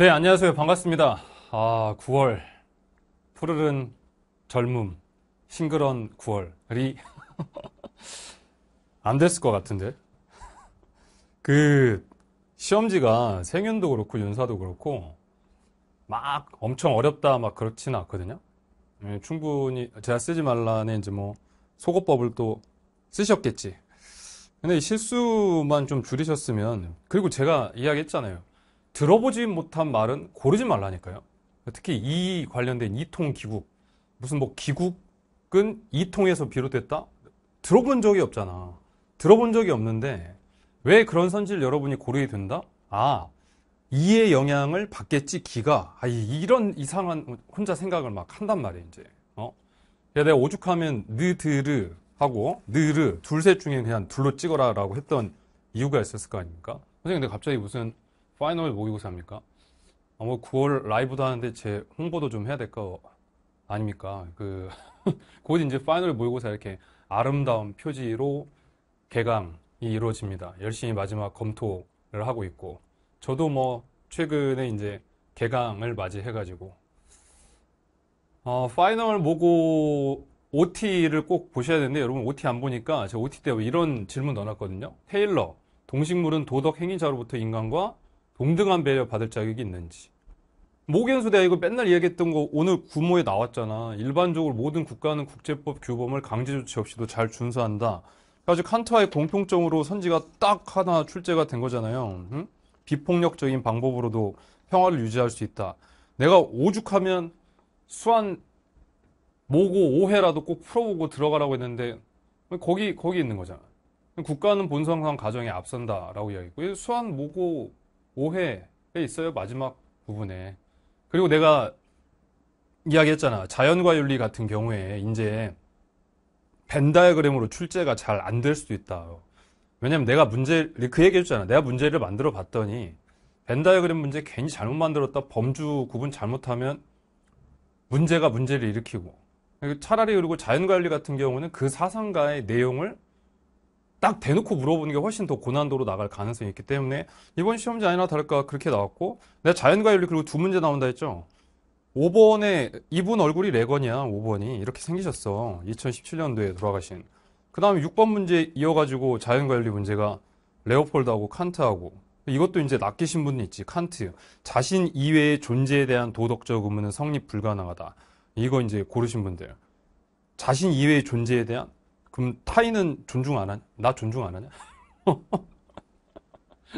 네, 안녕하세요. 반갑습니다. 아, 9월. 푸르른 젊음, 싱그런 9월이 안 됐을 것 같은데. 그, 시험지가 생윤도 그렇고 윤사도 그렇고 막 엄청 어렵다 막그렇진 않거든요. 예, 충분히 제가 쓰지 말라는 이제 뭐 속어법을 또 쓰셨겠지. 근데 실수만 좀 줄이셨으면 그리고 제가 이야기했잖아요. 들어보지 못한 말은 고르지 말라니까요. 특히 이 관련된 이통 기국 무슨 뭐 기국은 이통에서 비롯됐다 들어본 적이 없잖아. 들어본 적이 없는데 왜 그런 선지를 여러분이 고르게 된다? 아 이의 영향을 받겠지 기가 아, 이런 이상한 혼자 생각을 막 한단 말이야 이제 어? 야 내가 오죽하면 느드르 하고 느르 둘셋 중에 그냥 둘로 찍어라 라고 했던 이유가 있었을 거 아닙니까? 선생님 근데 갑자기 무슨 파이널 모의고사입니까? 아마 9월 뭐 라이브도 하는데 제 홍보도 좀 해야 될 거 아닙니까? 그, 곧 이제 파이널 모의고사 이렇게 아름다운 표지로 개강이 이루어집니다. 열심히 마지막 검토를 하고 있고, 저도 뭐 최근에 이제 개강을 맞이해가지고, 어, 파이널 모고 OT를 꼭 보셔야 되는데, 여러분 OT 안 보니까 제가 OT 때 이런 질문 넣어놨거든요. 테일러, 동식물은 도덕 행위자로부터 인간과 동등한 배려 받을 자격이 있는지. 모겐수 대가 이거 맨날 얘기했던 거 오늘 구모에 나왔잖아. 일반적으로 모든 국가는 국제법 규범을 강제 조치 없이도 잘 준수한다. 아주 칸트와의 공통점으로 선지가 딱 하나 출제가 된 거잖아요. 응? 비폭력적인 방법으로도 평화를 유지할 수 있다. 내가 오죽하면 수안 모고 오해라도 꼭 풀어보고 들어가라고 했는데 거기 거기 있는 거잖아. 국가는 본성상 가정에 앞선다라고 이야기했고 수안 모고 오해가 있어요. 마지막 부분에. 그리고 내가 이야기했잖아. 자연과 윤리 같은 경우에 이제 벤다이그램으로 출제가 잘 안 될 수도 있다. 왜냐면 내가 문제, 그 얘기 해줬잖아. 내가 문제를 만들어 봤더니 벤다이그램 문제 괜히 잘못 만들었다. 범주 구분 잘못하면 문제가 문제를 일으키고. 차라리 그리고 자연관리 같은 경우는 그 사상가의 내용을 딱 대놓고 물어보는 게 훨씬 더 고난도로 나갈 가능성이 있기 때문에 이번 시험지 아니나 다를까 그렇게 나왔고 내가 자연과 윤리 그리고 두 문제 나온다 했죠 5번에 이분 얼굴이 레건이야 5번이 이렇게 생기셨어 2017년도에 돌아가신 그 다음에 6번 문제 이어가지고 자연과 윤리 문제가 레오폴드하고 칸트하고 이것도 이제 낚이신 분이 있지 칸트 자신 이외의 존재에 대한 도덕적 의무는 성립 불가능하다 이거 이제 고르신 분들 자신 이외의 존재에 대한 그럼 타인은 존중 안 하냐? 나 존중 안 하냐?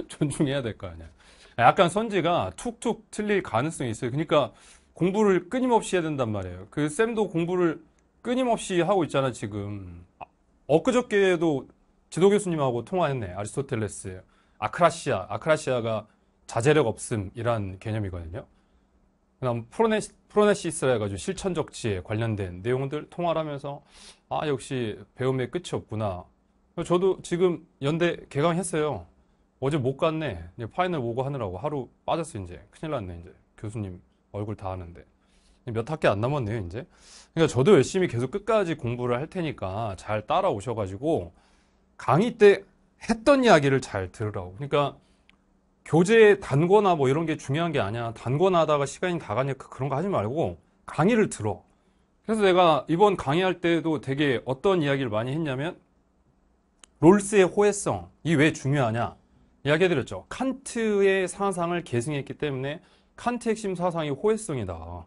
존중해야 될 거 아니야. 약간 선지가 툭툭 틀릴 가능성이 있어요. 그러니까 공부를 끊임없이 해야 된단 말이에요. 그 쌤도 공부를 끊임없이 하고 있잖아, 지금. 아, 엊그저께도 지도 교수님하고 통화했네. 아리스토텔레스. 아크라시아. 아크라시아가 자제력 없음이란 개념이거든요. 그다음 프로네, 스 프로네시스라 해가지고 실천 적지에 관련된 내용들 통화를 하면서 아 역시 배움의 끝이 없구나 저도 지금 연대 개강했어요 어제 못 갔네 이제 파이널 보고 하느라고 하루 빠졌어 이제 큰일 났네 이제 교수님 얼굴 다 아는데 몇 학기 안 남았네요 이제 그러니까 저도 열심히 계속 끝까지 공부를 할 테니까 잘 따라오셔가지고 강의 때 했던 이야기를 잘 들으라고 그러니까 교재 단거나 뭐 이런 게 중요한 게 아니야. 단거나 하다가 시간이 다 가니까 그런 거 하지 말고 강의를 들어. 그래서 내가 이번 강의할 때도 되게 어떤 이야기를 많이 했냐면 롤스의 호혜성 이 왜 중요하냐 이야기해드렸죠. 칸트의 사상을 계승했기 때문에 칸트 핵심 사상이 호혜성이다.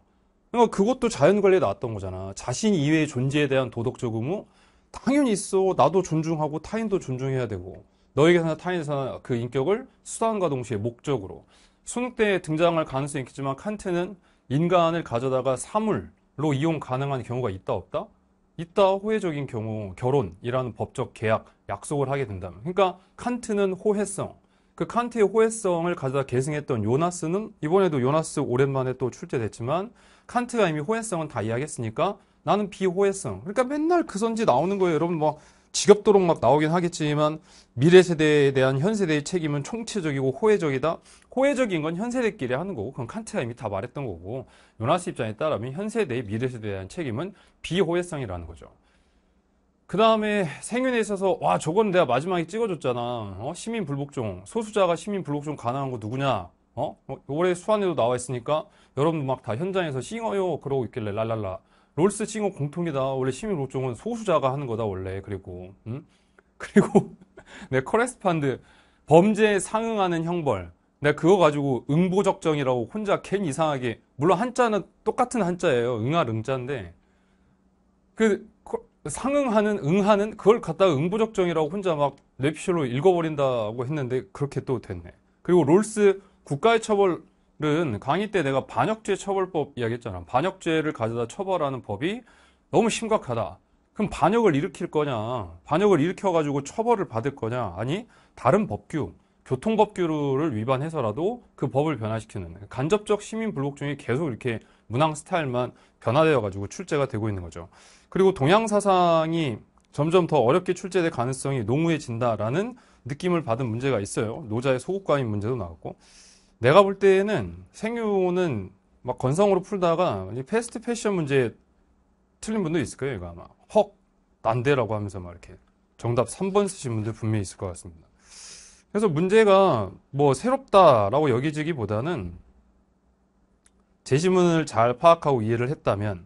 그러니까 그것도 자연관리에 나왔던 거잖아. 자신 이외의 존재에 대한 도덕적 의무 당연히 있어. 나도 존중하고 타인도 존중해야 되고 너에게서나 타인에서나 그 인격을 수단과 동시에 목적으로 순욱 에 등장할 가능성이 있겠지만 칸트는 인간을 가져다가 사물로 이용 가능한 경우가 있다 없다? 있다 호혜적인 경우 결혼이라는 법적 계약 약속을 하게 된다면 그러니까 칸트는 호혜성 그 칸트의 호혜성을 가져다 계승했던 요나스는 이번에도 요나스 오랜만에 또 출제됐지만 칸트가 이미 호혜성은 다 이야기했으니까 나는 비호혜성 그러니까 맨날 그 선지 나오는 거예요 여러분 뭐 지겹도록 막 나오긴 하겠지만 미래 세대에 대한 현 세대의 책임은 총체적이고 호혜적이다. 호혜적인 건 현 세대끼리 하는 거고 그건 칸트가 이미 다 말했던 거고 요나스 입장에 따르면 현 세대의 미래 세대에 대한 책임은 비호혜성이라는 거죠. 그 다음에 생윤에 있어서 와 저건 내가 마지막에 찍어줬잖아. 어? 시민 불복종 소수자가 시민 불복종 가능한 거 누구냐? 어? 뭐 올해 수안에도 나와 있으니까 여러분도 막 다 현장에서 싱어요 그러고 있길래 랄랄라. 롤스 싱어 공통이다. 원래 시민 로종은 소수자가 하는 거다 원래. 그리고 음? 그리고 내 네, 커레스판드 범죄에 상응하는 형벌. 내가 그거 가지고 응보적정이라고 혼자 괜히 이상하게 물론 한자는 똑같은 한자예요. 응할 응자인데 그 상응하는 응하는 그걸 갖다가 응보적정이라고 혼자 막랩피셜로 읽어버린다고 했는데 그렇게 또 됐네. 그리고 롤스 국가의 처벌 은 강의 때 내가 반역죄 처벌법 이야기했잖아. 반역죄를 가져다 처벌하는 법이 너무 심각하다. 그럼 반역을 일으킬 거냐? 반역을 일으켜가지고 처벌을 받을 거냐? 아니, 다른 법규, 교통법규를 위반해서라도 그 법을 변화시키는 간접적 시민 불복종이 계속 이렇게 문항 스타일만 변화되어가지고 출제가 되고 있는 거죠. 그리고 동양사상이 점점 더 어렵게 출제될 가능성이 농후해진다라는 느낌을 받은 문제가 있어요. 노자의 소극관인 문제도 나왔고. 내가 볼 때는 생유는 막 건성으로 풀다가 패스트 패션 문제 틀린 분도 있을 거예요. 이거 아마 헉 난데라고 하면서 막 이렇게 정답 3번 쓰신 분들 분명히 있을 것 같습니다. 그래서 문제가 뭐 새롭다라고 여기지기보다는 제시문을 잘 파악하고 이해를 했다면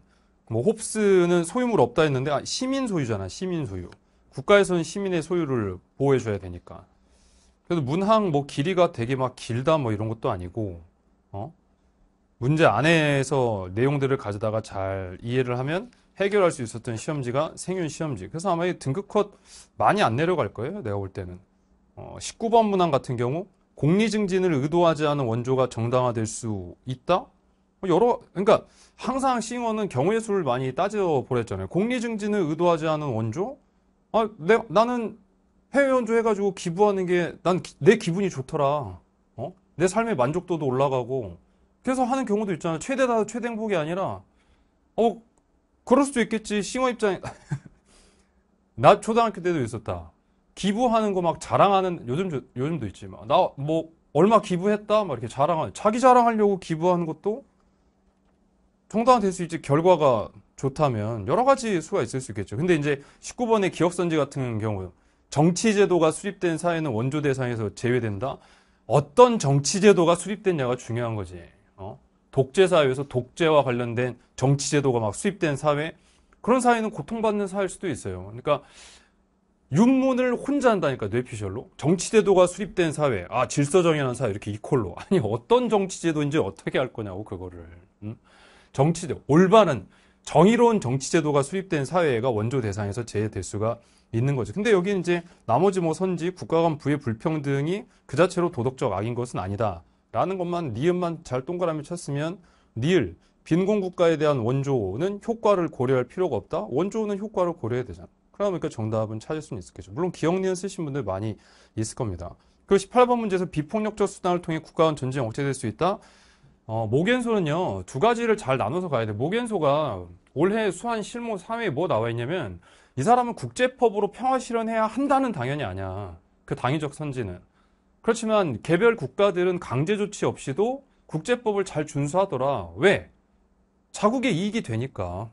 뭐 홉스는 소유물 없다 했는데 아, 시민 소유잖아 시민 소유 국가에서는 시민의 소유를 보호해줘야 되니까 그래서 문항 뭐 길이가 되게 막 길다 뭐 이런 것도 아니고 어? 문제 안에서 내용들을 가져다가 잘 이해를 하면 해결할 수 있었던 시험지가 생윤 시험지. 그래서 아마 이 등급컷 많이 안 내려갈 거예요. 내가 볼 때는. 어, 19번 문항 같은 경우 공리 증진을 의도하지 않은 원조가 정당화될 수 있다. 뭐 여러 그러니까 항상 싱어는 경우의 수를 많이 따져 보랬잖아요. 공리 증진을 의도하지 않은 원조? 아, 내, 나는 해외 연주 해가지고 기부하는 게 난 내 기분이 좋더라. 어? 내 삶의 만족도도 올라가고. 그래서 하는 경우도 있잖아. 최대다 최대 행복이 아니라, 어, 그럴 수도 있겠지. 싱어 입장에. 나 초등학교 때도 있었다. 기부하는 거 막 자랑하는, 요즘, 요즘도 있지. 막. 나 뭐, 얼마 기부했다? 막 이렇게 자랑하는. 자기 자랑하려고 기부하는 것도 정당화될 수 있지. 결과가 좋다면 여러 가지 수가 있을 수 있겠죠. 근데 이제 19번의 기억 선지 같은 경우 정치제도가 수립된 사회는 원조 대상에서 제외된다? 어떤 정치제도가 수립됐냐가 중요한 거지. 어? 독재사회에서 독재와 관련된 정치제도가 막수립된 사회, 그런 사회는 고통받는 사회일 수도 있어요. 그러니까 윤문을 혼자 한다니까 뇌피셜로 정치제도가 수립된 사회 아 질서정연한 사회 이렇게 이퀄로 아니 어떤 정치제도인지 어떻게 할 거냐고 그거를 음? 정치제 올바른 정의로운 정치제도가 수립된 사회가 원조 대상에서 제외될 수가 있는 거죠. 근데 여기 이제 나머지 뭐 선지, 국가 간 부의 불평등이 그 자체로 도덕적 악인 것은 아니다. 라는 것만 니은만 잘 동그라미 쳤으면 니을 빈곤 국가에 대한 원조는 효과를 고려할 필요가 없다. 원조는 효과를 고려해야 되잖아. 그러니까 정답은 찾을 수는 있겠죠. 물론 기억 니은 쓰신 분들 많이 있을 겁니다. 그 18번 문제에서 비폭력적 수단을 통해 국가간 전쟁이 억제될 수 있다. 어, 모겐소는요 두 가지를 잘 나눠서 가야 돼. 모겐소가 올해 수환 실무 3회에 뭐 나와 있냐면 이 사람은 국제법으로 평화 실현해야 한다는 당연히 아니야. 그 당위적 선지는. 그렇지만 개별 국가들은 강제 조치 없이도 국제법을 잘 준수하더라. 왜? 자국의 이익이 되니까.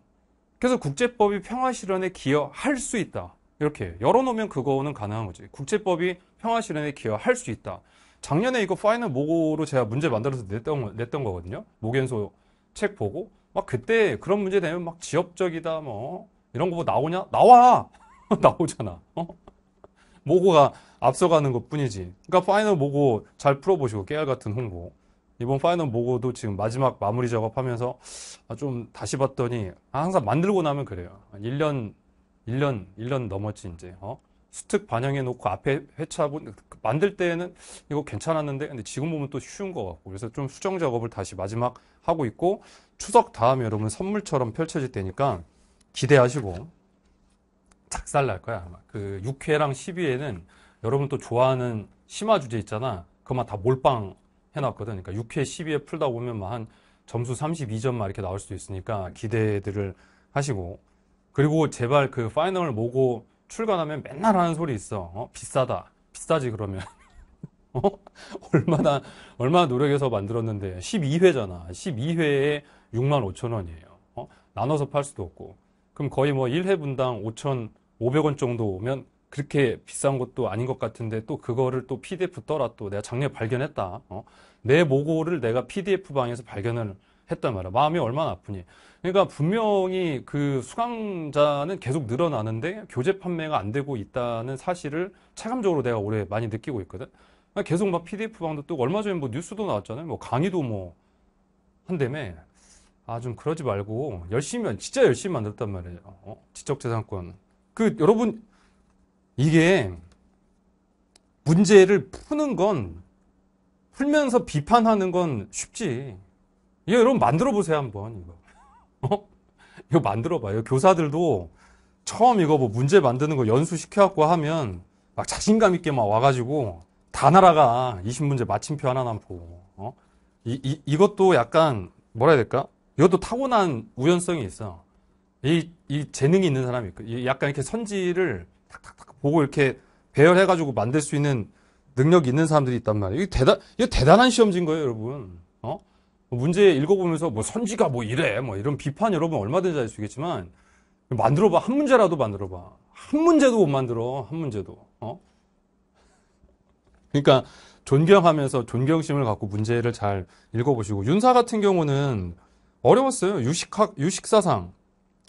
그래서 국제법이 평화 실현에 기여할 수 있다. 이렇게 열어놓으면 그거는 가능한 거지. 국제법이 평화 실현에 기여할 수 있다. 작년에 이거 파이널 모고로 제가 문제 만들어서 냈던, 냈던 거거든요. 모겐소 책 보고. 막 그때 그런 문제 되면 막지역적이다 뭐. 이런 거 뭐 나오냐? 나와! 나오잖아. 어? 모고가 앞서가는 것 뿐이지. 그러니까 파이널 모고 잘 풀어보시고 깨알 같은 홍보. 이번 파이널 모고도 지금 마지막 마무리 작업하면서 아, 좀 다시 봤더니 아, 항상 만들고 나면 그래요. 1년, 1년, 1년 넘었지 이제. 어? 수특 반영해 놓고 앞에 회차 만들 때는 이거 괜찮았는데 근데 지금 보면 또 쉬운 것 같고 그래서 좀 수정 작업을 다시 마지막 하고 있고 추석 다음에 여러분 선물처럼 펼쳐질 때니까 기대하시고 작살 날 거야. 아마. 그 6회랑 1 0회는 여러분 또 좋아하는 심화 주제 있잖아. 그만 다 몰빵 해놨거든. 그러니까 6회, 1 0회 풀다 보면 한 점수 32점 막 이렇게 나올 수도 있으니까 기대들을 하시고 그리고 제발 그 파이널 모고 출간하면 맨날 하는 소리 있어. 어? 비싸다. 비싸지 그러면. 어? 얼마나 얼마나 노력해서 만들었는데 12회잖아. 12회에 6만 5천 원이에요. 어? 나눠서 팔 수도 없고 그럼 거의 뭐 1회 분당 5,500원 정도 면 그렇게 비싼 것도 아닌 것 같은데 또 그거를 또 PDF 떠라 또 내가 작년에 발견했다. 어? 내 모고를 내가 PDF 방에서 발견을 했단 말이야. 마음이 얼마나 아프니. 그러니까 분명히 그 수강자는 계속 늘어나는데 교재 판매가 안 되고 있다는 사실을 체감적으로 내가 올해 많이 느끼고 있거든. 그러니까 계속 막 PDF 방도 또 얼마 전에 뭐 뉴스도 나왔잖아요. 뭐 강의도 뭐 한다며. 아좀 그러지 말고 열심히 진짜 열심히 만들었단 말이에요. 어? 지적재산권. 그 여러분 이게 문제를 푸는 건 풀면서 비판하는 건 쉽지. 이거 여러분 만들어 보세요 한번 이거. 어? 이거 만들어 봐요. 교사들도 처음 이거 뭐 문제 만드는 거 연수 시켜갖고 하면 막 자신감 있게 막 와가지고 다 날아가 20문제 마침표 하나 남고 어? 이, 이, 이것도 약간 뭐라 해야 될까? 이것도 타고난 우연성이 있어. 이, 이 재능이 있는 사람이 있고, 약간 이렇게 선지를 탁탁탁 보고 이렇게 배열해가지고 만들 수 있는 능력이 있는 사람들이 있단 말이에요. 이게 대단, 이게 대단한 시험지인 거예요, 여러분. 어? 뭐 문제 읽어보면서 뭐 선지가 뭐 이래, 뭐 이런 비판 여러분 얼마든지 할 수 있겠지만, 만들어봐. 한 문제라도 만들어봐. 한 문제도 못 만들어. 한 문제도. 어? 그러니까 존경하면서 존경심을 갖고 문제를 잘 읽어보시고, 윤사 같은 경우는 어려웠어요. 유식학, 유식사상.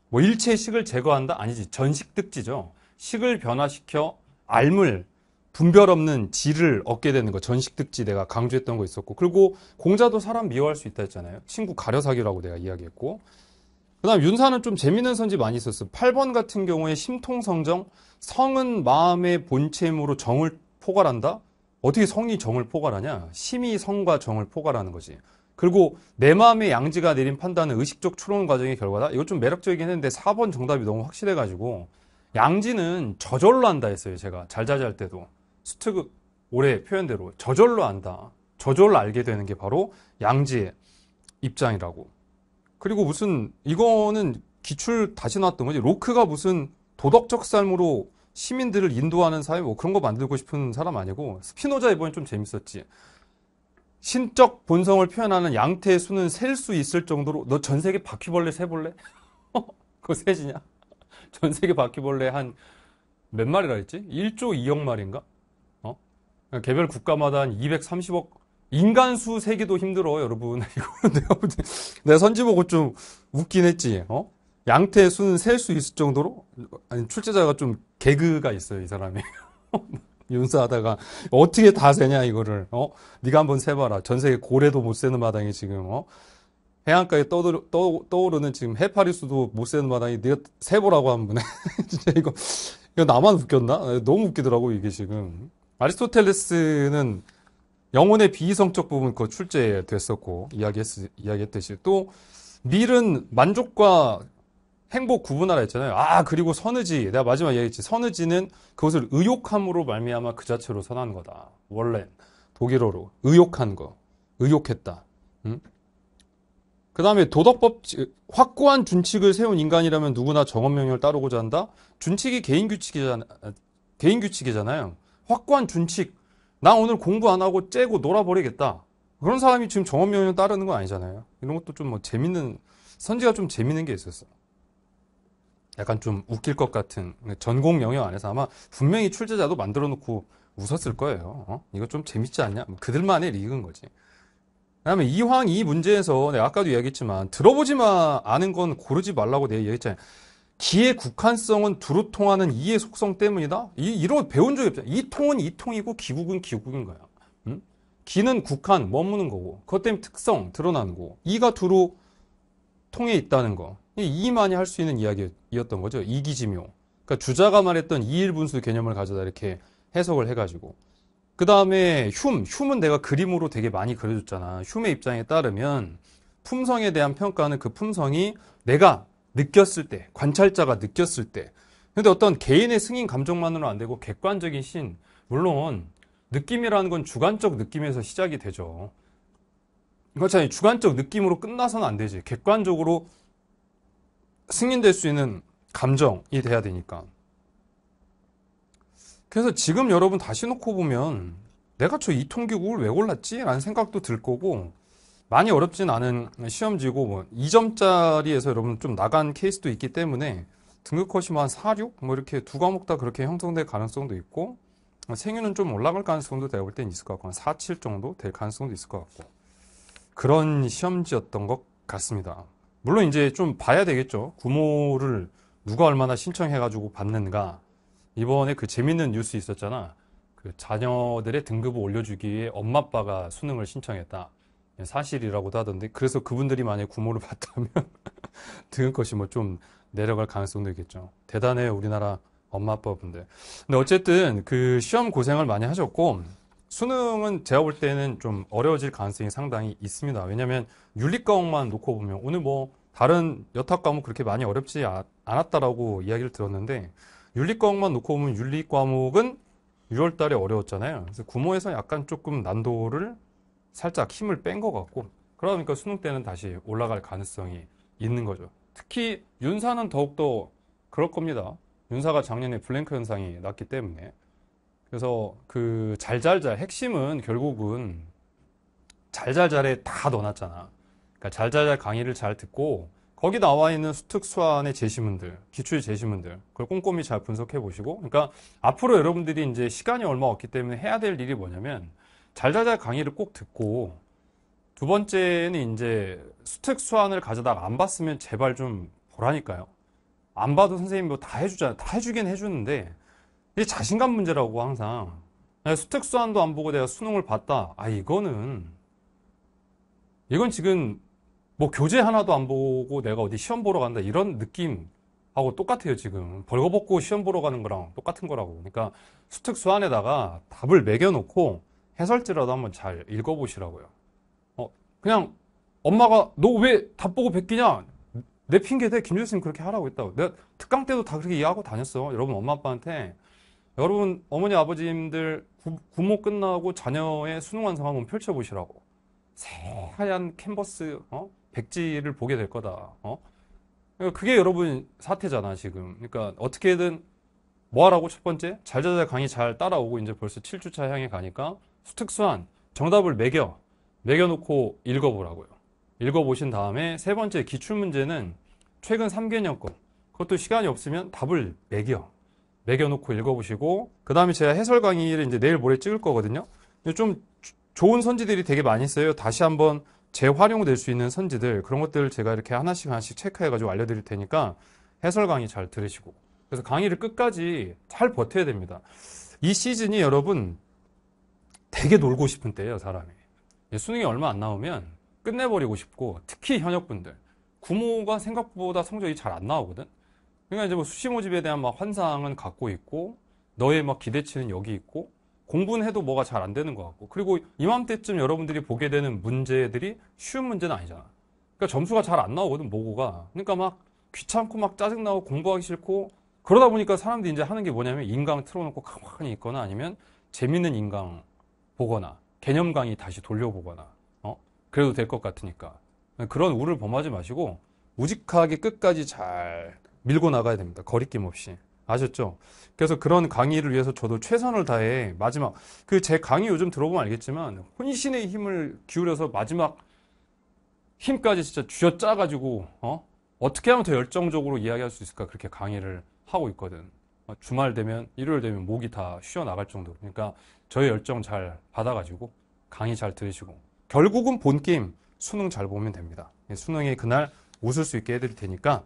뭐 일체식을 제거한다? 아니지. 전식득지죠. 식을 변화시켜 알물, 분별 없는 질을 얻게 되는 거. 전식득지 내가 강조했던 거 있었고. 그리고 공자도 사람 미워할 수 있다 했잖아요. 친구 가려사기라고 내가 이야기했고. 그 다음 윤사는 좀 재밌는 선지 많이 있었어요 8번 같은 경우에 심통성정, 성은 마음의 본체임으로 정을 포괄한다? 어떻게 성이 정을 포괄하냐? 심이 성과 정을 포괄하는 거지. 그리고 내 마음의 양지가 내린 판단은 의식적 추론 과정의 결과다. 이것 좀 매력적이긴 했는데 4번 정답이 너무 확실해가지고 양지는 저절로 한다 했어요. 제가 잘자잘 때도 스트그 올해 표현대로 저절로 안다. 저절로 알게 되는 게 바로 양지의 입장이라고. 그리고 무슨 이거는 기출 다시 나왔던 거지. 로크가 무슨 도덕적 삶으로 시민들을 인도하는 사회 뭐 그런 거 만들고 싶은 사람 아니고 스피노자 이번엔 좀 재밌었지. 신적 본성을 표현하는 양태의 수는 셀 수 있을 정도로 너 전 세계 바퀴벌레 세볼래? 그거 세지냐? 전 세계 바퀴벌레 한 몇 마리라 했지? 1조 2억 마리인가? 어? 개별 국가마다 한 230억 인간 수 세기도 힘들어 여러분 이거 내가 내가 선지 보고 좀 웃긴 했지 어? 양태의 수는 셀 수 있을 정도로 아니 출제자가 좀 개그가 있어요 이 사람이 윤수하다가 어떻게 다 세냐 이거를 어 네가 한번 세봐라 전 세계 고래도 못 세는 마당에 지금 어 해안가에 떠들, 떠, 떠오르는 지금 해파리수도 못 세는 마당에 네가 세보라고 한 분에 진짜 이거 이거 나만 웃겼나 너무 웃기더라고 이게 지금 아리스토텔레스는 영혼의 비이성적 부분 그 출제됐었고 이야기했 이야기했듯이 또 밀은 만족과 행복 구분하라 했잖아요. 아 그리고 선의지 내가 마지막 얘기했지. 선의지는 그것을 의욕함으로 말미암아 그 자체로 선한 거다. 원래 독일어로 의욕한 거, 의욕했다. 응? 그 다음에 도덕법 확고한 준칙을 세운 인간이라면 누구나 정원명령을 따르고자 한다. 준칙이 개인 규칙이잖아. 개인 규칙이잖아요. 확고한 준칙. 나 오늘 공부 안 하고 째고 놀아버리겠다. 그런 사람이 지금 정원명령 따르는 건 아니잖아요. 이런 것도 좀 뭐 재밌는 선지가 좀 재밌는 게 있었어. 약간 좀 웃길 것 같은 전공 영역 안에서 아마 분명히 출제자도 만들어 놓고 웃었을 거예요. 어? 이거 좀 재밌지 않냐? 뭐 그들만의 리그인 거지. 그다음에 이황 이 문제에서 내가 아까도 이야기했지만 들어보지만 아는 건 고르지 말라고 내가 얘기했잖아요. 기의 국한성은 두루 통하는 이의 속성 때문이다. 이 이런 배운 적이 없잖아. 이 통은 이 통이고 기국은 기국인 거야. 음? 기는 국한 머무는 거고 그것 때문에 특성 드러나는 거고 이가 두루 통해 있다는 거. 이만이 할 수 있는 이야기였던 거죠. 이기지묘. 그러니까 주자가 말했던 이일분수 개념을 가져다 이렇게 해석을 해가지고 그 다음에 흉, 흉은 내가 그림으로 되게 많이 그려줬잖아. 흉의 입장에 따르면 품성에 대한 평가는 그 품성이 내가 느꼈을 때, 관찰자가 느꼈을 때. 근데 어떤 개인의 승인 감정만으로 는안 되고 객관적인 신, 물론 느낌이라는 건 주관적 느낌에서 시작이 되죠. 그렇잖아요. 주관적 느낌으로 끝나서는 안 되지. 객관적으로 승인될 수 있는 감정이 돼야 되니까. 그래서 지금 여러분 다시 놓고 보면 내가 저 이통기구를왜 골랐지? 라는 생각도 들 거고 많이 어렵진 않은 시험지고 뭐 2점짜리에서 여러분 좀 나간 케이스도 있기 때문에 등급컷이 뭐 한 4, 6? 뭐 이렇게 두 과목 다 그렇게 형성될 가능성도 있고 생유는 좀 올라갈 가능성도 내가 볼 때는 있을 것 같고 한 4, 7 정도 될 가능성도 있을 것 같고 그런 시험지였던 것 같습니다. 물론 이제 좀 봐야 되겠죠. 구모를 누가 얼마나 신청해가지고 받는가. 이번에 그 재밌는 뉴스 있었잖아. 그 자녀들의 등급을 올려주기에 엄마 아빠가 수능을 신청했다. 사실이라고도 하던데 그래서 그분들이 만약에 구모를 봤다면 등급것이 뭐 좀 내려갈 가능성도 있겠죠. 대단해요 우리나라 엄마 아빠분들. 근데 어쨌든 그 시험 고생을 많이 하셨고 수능은 제가 볼 때는 좀 어려워질 가능성이 상당히 있습니다. 왜냐하면 윤리과목만 놓고 보면 오늘 뭐 다른 여타 과목 그렇게 많이 어렵지 아, 않았다라고 이야기를 들었는데 윤리 과목만 놓고 보면 윤리 과목은 6월 달에 어려웠잖아요. 그래서 구모에서 약간 조금 난도를 살짝 힘을 뺀 것 같고 그러니까 수능 때는 다시 올라갈 가능성이 있는 거죠. 특히 윤사는 더욱더 그럴 겁니다. 윤사가 작년에 블랭크 현상이 났기 때문에 그래서 그 잘잘잘 핵심은 결국은 잘잘잘에 다 넣어놨잖아. 그러니까 잘잘잘 강의를 잘 듣고 거기 나와 있는 수특 수안의 제시문들, 기출 제시문들 그걸 꼼꼼히 잘 분석해 보시고 그러니까 앞으로 여러분들이 이제 시간이 얼마 없기 때문에 해야 될 일이 뭐냐면 잘잘잘 강의를 꼭 듣고 두 번째는 이제 수특 수안을 가져다가 안 봤으면 제발 좀 보라니까요. 안 봐도 선생님이 뭐다 해주잖아요. 다 해주긴 해주는데 이게 자신감 문제라고 항상 아, 수특 수안도 안 보고 내가 수능을 봤다. 아 이거는 이건 지금 뭐 교재 하나도 안 보고 내가 어디 시험 보러 간다 이런 느낌하고 똑같아요 지금 벌거벗고 시험 보러 가는 거랑 똑같은 거라고 그러니까 수특수 안에다가 답을 매겨놓고 해설지라도 한번 잘 읽어보시라고요 어, 그냥 엄마가 너 왜 답 보고 베끼냐 내 핑계 대 김준수님 그렇게 하라고 했다고 내가 특강 때도 다 그렇게 이해하고 다녔어 여러분 엄마 아빠한테 여러분 어머니 아버지님들 구, 모 끝나고 자녀의 수능 완성 한번 펼쳐보시라고 새하얀 캔버스 어? 백지를 보게 될 거다. 어? 그러니까 그게 여러분 사태잖아 지금. 그러니까 어떻게든 뭐하라고 첫 번째 잘자자 강의 잘 따라오고 이제 벌써 7주차 향해 가니까 수특수한 정답을 매겨 매겨놓고 읽어보라고요. 읽어보신 다음에 세 번째 기출문제는 최근 3개년 거 그것도 시간이 없으면 답을 매겨 매겨놓고 읽어보시고 그 다음에 제가 해설 강의를 이제 내일 모레 찍을 거거든요. 좀 좋은 선지들이 되게 많이 있어요. 다시 한번 재활용될 수 있는 선지들 그런 것들을 제가 이렇게 하나씩 하나씩 체크해가지고 알려드릴 테니까 해설 강의 잘 들으시고 그래서 강의를 끝까지 잘 버텨야 됩니다. 이 시즌이 여러분 되게 놀고 싶은 때예요 사람이 예, 수능이 얼마 안 나오면 끝내버리고 싶고 특히 현역분들 구모가 생각보다 성적이 잘 안 나오거든 그러니까 이제 뭐 수시 모집에 대한 막 환상은 갖고 있고 너의 막 기대치는 여기 있고 공부는 해도 뭐가 잘 안 되는 것 같고 그리고 이맘때쯤 여러분들이 보게 되는 문제들이 쉬운 문제는 아니잖아 그러니까 점수가 잘 안 나오거든 모고가 그러니까 막 귀찮고 막 짜증나고 공부하기 싫고 그러다 보니까 사람들이 이제 하는 게 뭐냐면 인강 틀어놓고 가만히 있거나 아니면 재밌는 인강 보거나 개념 강의 다시 돌려보거나 어 그래도 될 것 같으니까 그런 우를 범하지 마시고 우직하게 끝까지 잘 밀고 나가야 됩니다 거리낌 없이 아셨죠? 그래서 그런 강의를 위해서 저도 최선을 다해 마지막 그 제 강의 요즘 들어보면 알겠지만 혼신의 힘을 기울여서 마지막 힘까지 진짜 쥐어짜 가지고 어? 어떻게 하면 더 열정적으로 이야기할 수 있을까 그렇게 강의를 하고 있거든. 어, 주말 되면 일요일 되면 목이 다 쉬어 나갈 정도로. 그러니까 저의 열정 잘 받아 가지고 강의 잘 들으시고 결국은 본 게임 수능 잘 보면 됩니다. 예, 수능에 그날 웃을 수 있게 해드릴 테니까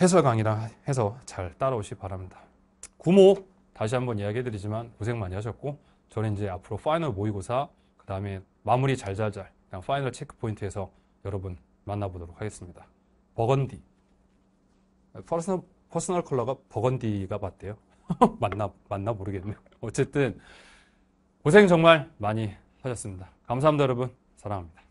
해설 강의라 해서 잘 따라오시 바랍니다. 구모 다시 한번 이야기해드리지만 고생 많이 하셨고 저는 이제 앞으로 파이널 모의고사 그 다음에 마무리 잘 잘잘 그냥 파이널 체크포인트에서 여러분 만나보도록 하겠습니다. 버건디 퍼스널, 퍼스널 컬러가 버건디가 맞대요. 맞나 맞나 모르겠네요. 어쨌든 고생 정말 많이 하셨습니다. 감사합니다 여러분 사랑합니다.